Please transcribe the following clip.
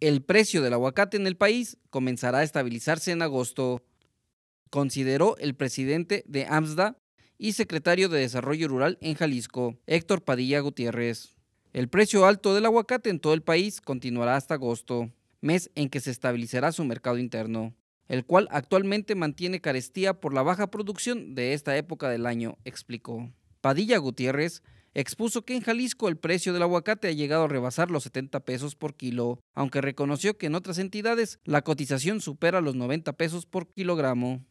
El precio del aguacate en el país comenzará a estabilizarse en agosto, consideró el presidente de AMSDA y secretario de Desarrollo Rural en Jalisco, Héctor Padilla Gutiérrez. El precio alto del aguacate en todo el país continuará hasta agosto, mes en que se estabilizará su mercado interno, el cual actualmente mantiene carestía por la baja producción de esta época del año, explicó. Padilla Gutiérrez expuso que en Jalisco el precio del aguacate ha llegado a rebasar los 70 pesos por kilo, aunque reconoció que en otras entidades la cotización supera los 90 pesos por kilogramo.